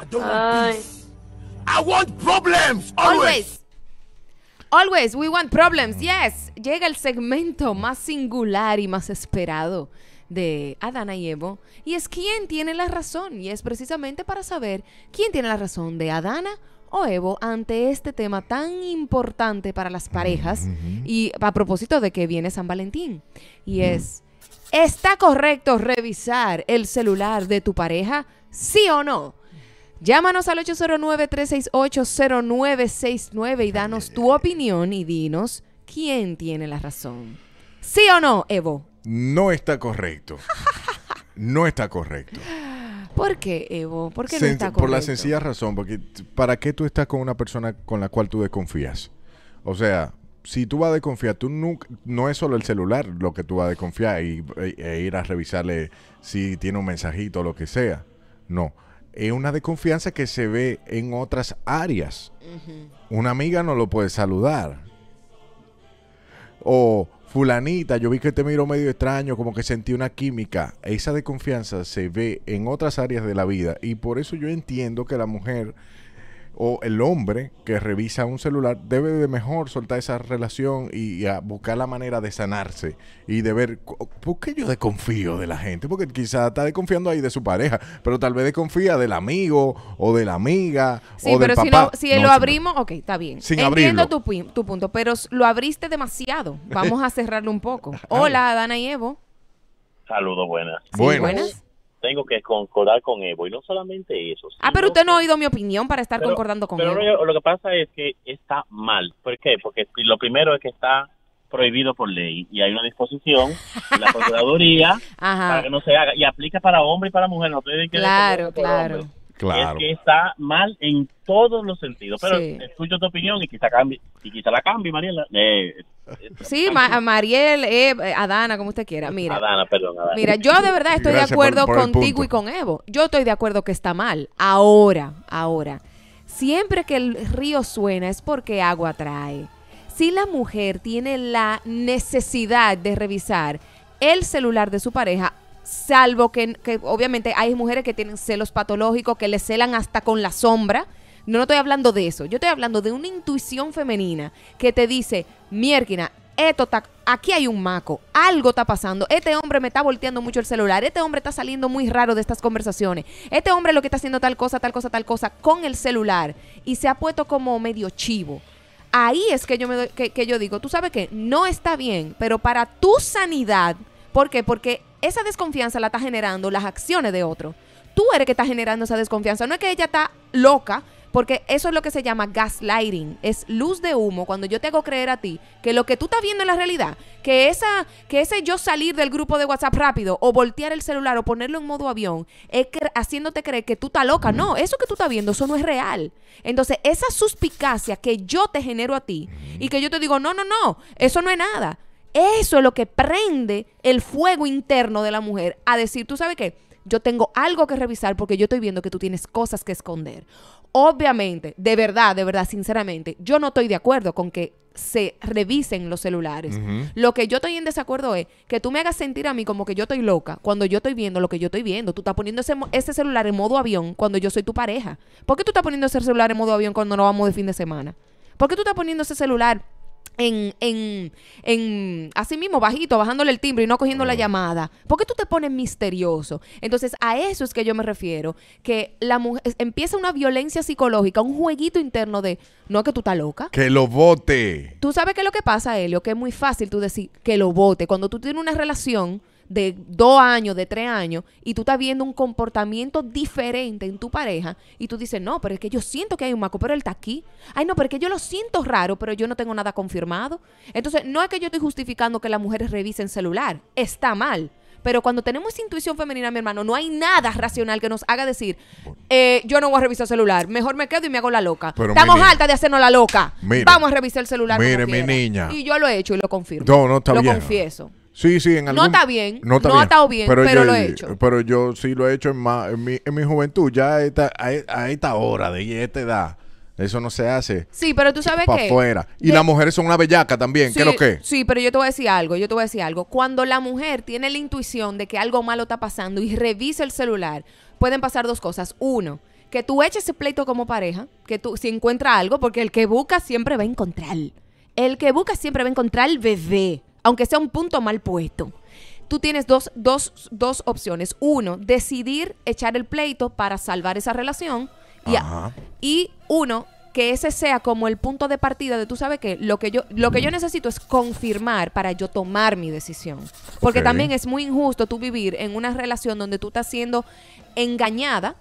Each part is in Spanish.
I want I want problems always. always. we want problems. Yes. Llega el segmento más singular y más esperado de Adana y Evo, y es quién tiene la razón, y es precisamente para saber quién tiene la razón de Adana o Evo ante este tema tan importante para las parejas, y a propósito de que viene San Valentín, y es, ¿está correcto revisar el celular de tu pareja? ¿Sí o no? Llámanos al 809-368-0969 y danos tu opinión y dinos quién tiene la razón. ¿Sí o no, Evo? No está correcto. No está correcto. ¿Por qué, Evo? ¿Por qué no está correcto? Por la sencilla razón, porque ¿para qué tú estás con una persona con la cual tú desconfías? O sea, si tú vas a desconfiar, tú no es solo el celular lo que tú vas a desconfiar y, e, e ir a revisarle si tiene un mensajito o lo que sea. No es una desconfianza que se ve en otras áreas. Una amiga no lo puede saludar. O fulanita, yo vi que te miro medio extraño, como que sentí una química. Esa desconfianza se ve en otras áreas de la vida y por eso yo entiendo que la mujer o el hombre que revisa un celular debe de mejor soltar esa relación y, buscar la manera de sanarse y de ver por qué yo desconfío de la gente, porque quizá está desconfiando ahí de su pareja, pero tal vez desconfía del amigo o de la amiga o del papá. Sí, pero si, lo, abrimos, ok, está bien. Sin Tu, tu punto, pero lo abriste demasiado. Vamos a cerrarlo un poco. Hola, Dana y Evo. Saludos, buenas. buenas tengo que concordar con Evo y no solamente eso. Ah, pero usted no ha oído mi opinión para estar concordando con pero Evo. lo que pasa es que está mal. ¿Por qué? Porque lo primero es que está prohibido por ley y hay una disposición en la Procuraduría para que no se haga y aplica para hombres y para mujeres. claro, claro. Claro. Es que está mal en todos los sentidos. Pero escucho tu opinión y quizá y la cambie, Mariela. Eh, eh, sí, Mariel, eh, Adana, como usted quiera. Mira, Adana, perdón, mira yo de verdad estoy de acuerdo contigo y con Evo. Yo estoy de acuerdo que está mal. Ahora, ahora. Siempre que el río suena es porque agua trae. Si la mujer tiene la necesidad de revisar el celular de su pareja salvo que, obviamente hay mujeres que tienen celos patológicos, que le celan hasta con la sombra. No, no estoy hablando de eso, yo estoy hablando de una intuición femenina que te dice, miérquina, esto está, aquí hay un maco, algo está pasando, este hombre me está volteando mucho el celular, este hombre está saliendo muy raro de estas conversaciones, este hombre lo que está haciendo tal cosa, tal cosa, tal cosa, con el celular, y se ha puesto como medio chivo. Ahí es que yo, me que, yo digo, tú sabes que no está bien, pero para tu sanidad, ¿por qué? Porque esa desconfianza la está generando las acciones de otro. Tú eres que está generando esa desconfianza. No es que ella está loca, porque eso es lo que se llama gaslighting, es luz de humo cuando yo te hago creer a ti que lo que tú estás viendo en la realidad, que esa que ese yo salir del grupo de WhatsApp rápido o voltear el celular o ponerlo en modo avión es haciéndote creer que tú estás loca, no, eso que tú estás viendo eso no es real. Entonces, esa suspicacia que yo te genero a ti y que yo te digo, "No, no, no, eso no es nada." Eso es lo que prende el fuego interno de la mujer a decir, tú sabes qué, yo tengo algo que revisar porque yo estoy viendo que tú tienes cosas que esconder. Obviamente, de verdad, de verdad, sinceramente, yo no estoy de acuerdo con que se revisen los celulares. Lo que yo estoy en desacuerdo es que tú me hagas sentir a mí como que yo estoy loca cuando yo estoy viendo lo que yo estoy viendo. Tú estás poniendo ese, ese celular en modo avión cuando yo soy tu pareja. ¿Por qué tú estás poniendo ese celular en modo avión cuando no vamos de fin de semana? ¿Por qué tú estás poniendo ese celular en, en, en, así mismo, bajito, bajándole el timbre y no cogiendo la llamada. ¿Por qué tú te pones misterioso? Entonces, a eso es que yo me refiero, que la mujer empieza una violencia psicológica, un jueguito interno de, no, que tú estás loca. Que lo vote. Tú sabes qué es lo que pasa, Helio, que es muy fácil tú decir que lo vote. Cuando tú tienes una relación de dos años, de tres años, y tú estás viendo un comportamiento diferente en tu pareja, y tú dices, no, pero es que yo siento que hay un maco, pero él está aquí. Ay, no, pero es que yo lo siento raro, pero yo no tengo nada confirmado. Entonces, no es que yo estoy justificando que las mujeres revisen celular, está mal. Pero cuando tenemos intuición femenina, mi hermano, no hay nada racional que nos haga decir, eh, yo no voy a revisar el celular, mejor me quedo y me hago la loca. Estamos altas de hacernos la loca. Vamos a revisar el celular. Mire, mi niña. Y yo lo he hecho y lo confirmo. No, Lo confieso. Sí, sí, en algún... No está bien, no ha estado bien, pero, lo he hecho. Pero yo sí lo he hecho en, mi, juventud, ya a esta, hora, de esta edad. Eso no se hace. Sí, pero tú sabes que... afuera. Y las mujeres son una bellaca también. ¿Qué es lo que? Sí, pero yo te voy a decir algo, yo te voy a decir algo. Cuando la mujer tiene la intuición de que algo malo está pasando y revisa el celular, pueden pasar dos cosas. Uno, que tú eches ese pleito como pareja, que tú si encuentra algo, porque el que busca siempre va a encontrar. El que busca siempre va a encontrar el bebé aunque sea un punto mal puesto. Tú tienes dos, dos, dos opciones. Uno, decidir echar el pleito para salvar esa relación. Y, uno, que ese sea como el punto de partida de tú sabes que lo que yo lo que yo necesito es confirmar para yo tomar mi decisión porque también es muy injusto tú vivir en una relación donde tú estás siendo engañada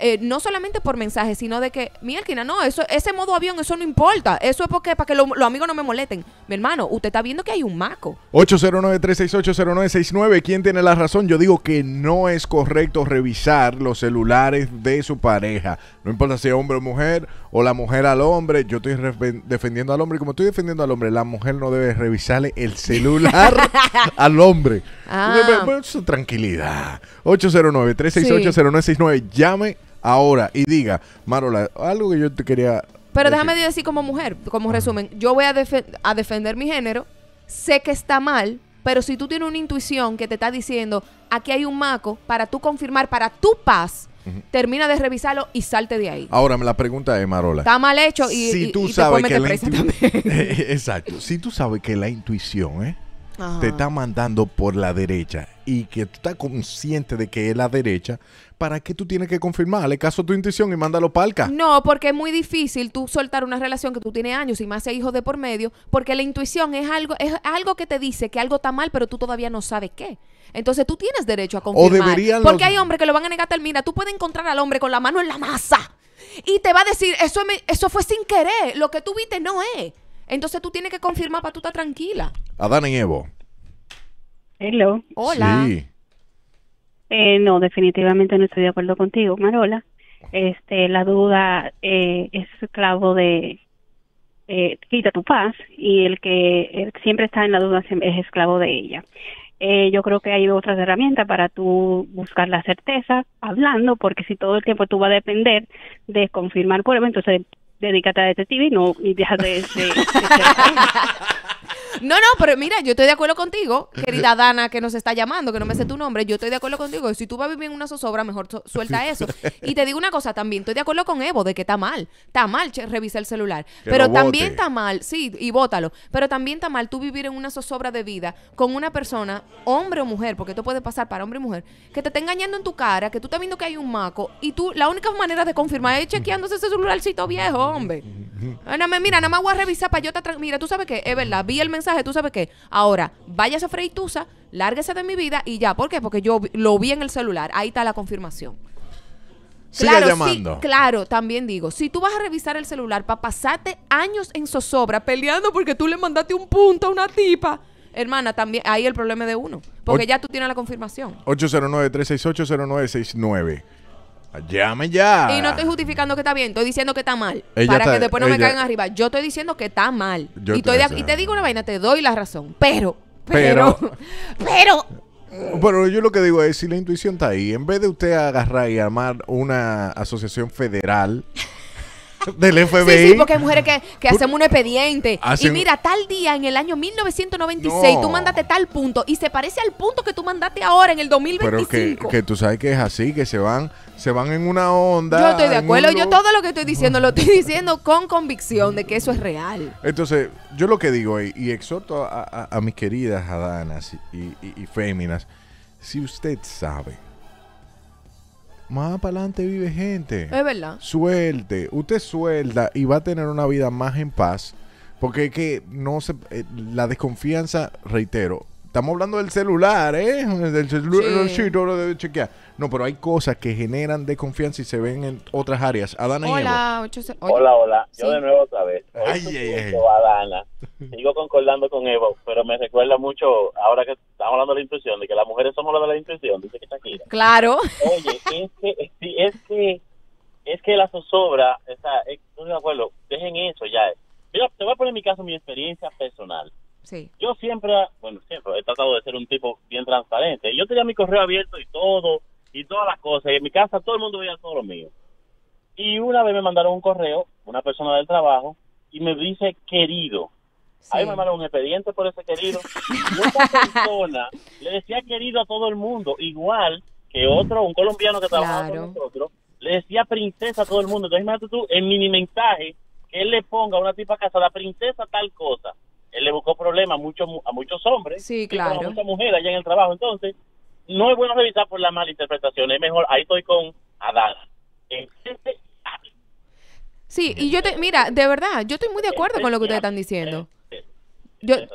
eh, no solamente por mensajes, sino de que, mierda, no, eso, ese modo avión, eso no importa. Eso es porque para que los amigos no me molesten. Mi hermano, usted está viendo que hay un maco. 809-368-0969. ¿Quién tiene la razón? Yo digo que no es correcto revisar los celulares de su pareja. No importa si es hombre o mujer, o la mujer al hombre. Yo estoy defendiendo al hombre. Y como estoy defendiendo al hombre, la mujer no debe revisarle el celular al hombre. Ah. Su tranquilidad. 809-368-0969. Llame ahora y diga, Marola, algo que yo te quería... Pero déjame decir como mujer, como resumen, yo voy a, a defender mi género, sé que está mal, pero si tú tienes una intuición que te está diciendo, aquí hay un maco, para tú confirmar, para tu paz, termina de revisarlo y salte de ahí. Ahora, la pregunta es, Marola. Está mal hecho y, si tú sabes Exacto. Si tú sabes que la intuición ¿eh? te está mandando por la derecha y que tú estás consciente de que es la derecha, ¿para qué tú tienes que confirmar? confirmarle caso a tu intuición y mándalo palca? No, porque es muy difícil tú soltar una relación que tú tienes años y más hijos de por medio, porque la intuición es algo, es algo que te dice que algo está mal, pero tú todavía no sabes qué. Entonces tú tienes derecho a confirmar. porque hay hombres que lo van a negar termina mira, tú puedes encontrar al hombre con la mano en la masa y te va a decir, eso, eso fue sin querer, lo que tú viste no es. Entonces tú tienes que confirmar para tú estar tranquila. Adán y Evo. Hello. Hola. Eh, no, definitivamente no estoy de acuerdo contigo, Marola. Este, la duda eh, es esclavo de eh, quita tu paz y el que siempre está en la duda es esclavo de ella. Eh, yo creo que hay otras herramientas para tú buscar la certeza hablando, porque si todo el tiempo tú vas a depender de confirmar pruebas, entonces dedícate a detective y no y deja de, de, de No, no, pero mira, yo estoy de acuerdo contigo, querida Dana, que nos está llamando, que no me sé tu nombre. Yo estoy de acuerdo contigo. Si tú vas a vivir en una zozobra, mejor suelta eso. Y te digo una cosa también, estoy de acuerdo con Evo de que está mal. Está mal revisar el celular. pero también está mal, sí, y bótalo. Pero también está mal tú vivir en una zozobra de vida con una persona, hombre o mujer, porque esto puede pasar para hombre y mujer, que te está engañando en tu cara, que tú estás viendo que hay un maco y tú, la única manera de confirmar es chequeándose ese celularcito viejo, hombre. Mira, nada más voy a revisar para yo te Mira, tú sabes que es verdad, vi el mensaje tú sabes qué, ahora váyase a Freitusa, lárguese de mi vida y ya. ¿Por qué? Porque yo lo vi en el celular, ahí está la confirmación. Claro, llamando. claro, también digo, si tú vas a revisar el celular para pasarte años en zozobra peleando porque tú le mandaste un punto a una tipa, hermana, también ahí el problema de uno, porque ya tú tienes la confirmación. 809 368 0969 Llame ya. Y no estoy justificando que está bien, estoy diciendo que está mal. para que después no me caigan arriba. Yo estoy diciendo que está mal. y, te digo una vaina, te doy la razón. Pero, pero, pero, pero. Pero yo lo que digo es, si la intuición está ahí, en vez de usted agarrar y armar una asociación federal del FBI. Sí, sí, porque hay mujeres que, que hacemos un expediente. Y mira, tal día en el año 1996 tú mandaste tal punto y se parece al punto que tú mandaste ahora en el 2025. Pero que, tú sabes que es así, que se van se van en una onda. Yo estoy de acuerdo, yo todo lo que estoy diciendo lo estoy diciendo con convicción de que eso es real. Entonces, yo lo que digo y, exhorto a, mis queridas adanas y, y féminas, si usted sabe más para adelante vive gente. Es verdad. Suelte. Usted suelta y va a tener una vida más en paz. Porque es que no se. Eh, la desconfianza, reitero, Estamos hablando del celular, ¿eh? Del celular, de chequear. No, pero hay cosas que generan desconfianza y se ven en otras áreas. Adana hola, y Hola, hola. Yo de nuevo otra vez. Hoy ay, ay, Adana. Sigo concordando con Evo, pero me recuerda mucho, ahora que estamos hablando de la intuición, de que las mujeres somos las de la intuición, dice que Shakira. Claro. Oye, es que, es que, es que la zozobra, o sea, no me acuerdo, dejen eso ya. Mira, te voy a poner mi caso, mi experiencia personal yo siempre, bueno, siempre he tratado de ser un tipo bien transparente. Yo tenía mi correo abierto y todo, y todas las cosas, y en mi casa todo el mundo veía todo lo mío. Y una vez me mandaron un correo, una persona del trabajo, y me dice querido. Ahí me mandaron un expediente por ese querido. Y persona le decía querido a todo el mundo, igual que otro, un colombiano que trabajaba con nosotros, le decía princesa a todo el mundo. Entonces, imagínate tú, en mini mensaje que él le ponga a una tipa casa, la princesa tal cosa él le buscó problemas a muchos, a muchos hombres, y a muchas mujeres allá en el trabajo. Entonces, no es bueno revisar por la mala interpretación, es mejor, ahí estoy con Adán. Sí, y yo te, mira, de verdad, yo estoy muy de acuerdo con lo que ustedes están diciendo. Eh, yo, eh,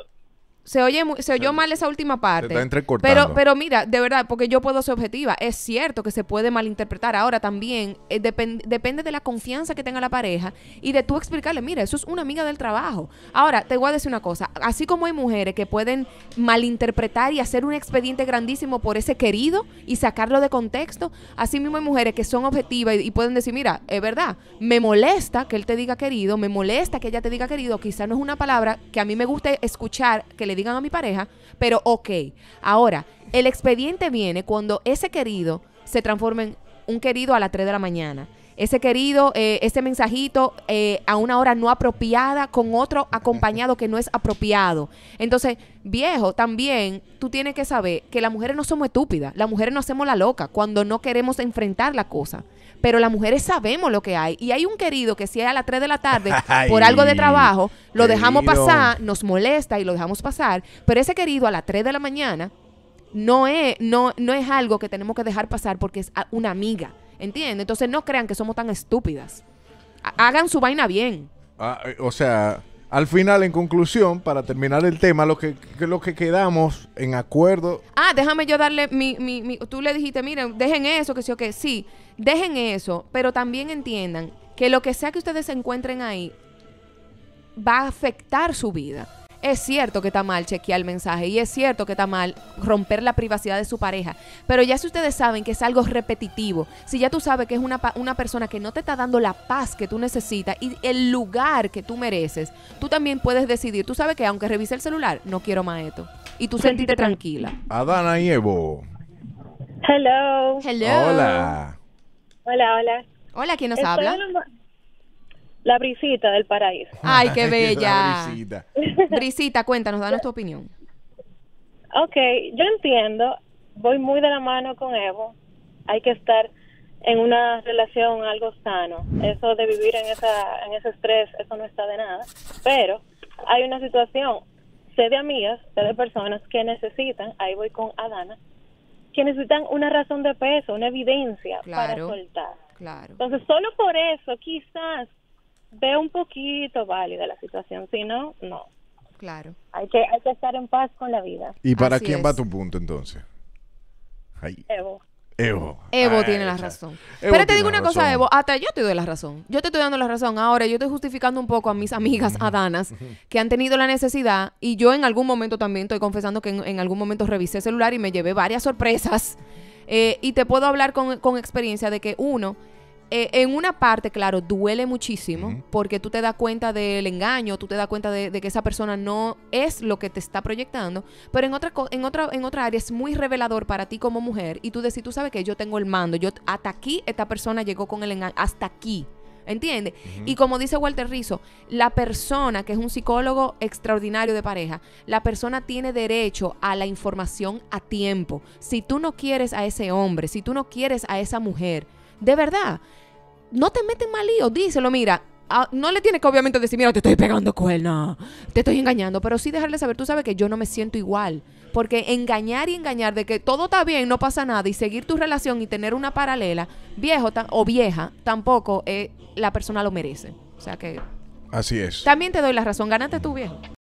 se, oye, se oyó mal esa última parte. pero, pero mira, de verdad, porque yo puedo ser objetiva. Es cierto que se puede malinterpretar. Ahora también eh, depende de la confianza que tenga la pareja y de tú explicarle, mira, eso es una amiga del trabajo. Ahora, te voy a decir una cosa. Así como hay mujeres que pueden malinterpretar y hacer un expediente grandísimo por ese querido y sacarlo de contexto, así mismo hay mujeres que son objetivas y, pueden decir, mira, es verdad, me molesta que él te diga querido, me molesta que ella te diga querido. quizá no es una palabra que a mí me guste escuchar que le digan a mi pareja, pero ok. Ahora, el expediente viene cuando ese querido se transforma en un querido a las 3 de la mañana ese querido, eh, ese mensajito eh, a una hora no apropiada con otro acompañado que no es apropiado. Entonces, viejo, también tú tienes que saber que las mujeres no somos estúpidas, las mujeres no hacemos la loca cuando no queremos enfrentar la cosa. Pero las mujeres sabemos lo que hay. Y hay un querido que si es a las 3 de la tarde, por algo de trabajo, lo dejamos pasar, nos molesta y lo dejamos pasar. Pero ese querido a las 3 de la mañana no es, no, no es algo que tenemos que dejar pasar porque es una amiga ¿Entiendes? Entonces no crean que somos tan estúpidas. Hagan su vaina bien. Ah, eh, o sea, al final, en conclusión, para terminar el tema, lo que, lo que quedamos en acuerdo. Ah, déjame yo darle mi, mi, Tú le dijiste, miren, dejen eso, que sí o que sí, dejen eso, pero también entiendan que lo que sea que ustedes encuentren ahí va a afectar su vida. Es cierto que está mal chequear el mensaje y es cierto que está mal romper la privacidad de su pareja, pero ya si ustedes saben que es algo repetitivo, si ya tú sabes que es una, una persona que no te está dando la paz que tú necesitas y el lugar que tú mereces, tú también puedes decidir, tú sabes que aunque revise el celular, no quiero más esto. Y tú sentiste tranquila. Adana y Evo. Hello. Hola. Hola, hola. Hola, ¿quién nos habla? La brisita del paraíso. Ay, qué bella. brisita. cuéntanos, danos tu opinión. Ok, yo entiendo, voy muy de la mano con Evo. Hay que estar en una relación algo sano. Eso de vivir en, esa, en ese estrés, eso no está de nada. Pero hay una situación, sé de amigas, sé de personas que necesitan, ahí voy con Adana, que necesitan una razón de peso, una evidencia para soltar. Entonces, solo por eso, quizás veo un poquito válida la situación, si no, no. Claro. Hay que, hay que estar en paz con la vida. ¿Y para quién va tu punto entonces? Evo. Evo. Evo tiene la razón. Pero te digo una cosa, Evo. Hasta yo te doy la razón. Yo te estoy dando la razón. Ahora, yo estoy justificando un poco a mis amigas adanas que han tenido la necesidad. Y yo en algún momento también estoy confesando que en, algún momento revisé el celular y me llevé varias sorpresas. Eh, y te puedo hablar con, con experiencia de que uno eh, en una parte, claro, duele muchísimo porque tú te das cuenta del engaño, tú te das cuenta de, que esa persona no es lo que te está proyectando, pero en otra, en, otra, en otra área es muy revelador para ti como mujer y tú decís, tú sabes que yo tengo el mando, yo hasta aquí esta persona llegó con el engaño, hasta aquí. ¿Entiendes? Y como dice Walter Rizzo, la persona que es un psicólogo extraordinario de pareja, la persona tiene derecho a la información a tiempo. Si tú no quieres a ese hombre, si tú no quieres a esa mujer, de verdad, no te meten mal lío, díselo, mira. Ah, no le tienes que obviamente decir, mira, te estoy pegando no te estoy engañando, pero sí dejarle saber, tú sabes que yo no me siento igual. Porque engañar y engañar de que todo está bien, no pasa nada, y seguir tu relación y tener una paralela, viejo o vieja, tampoco eh, la persona lo merece. O sea que... Así es. También te doy la razón, ganaste tú, viejo.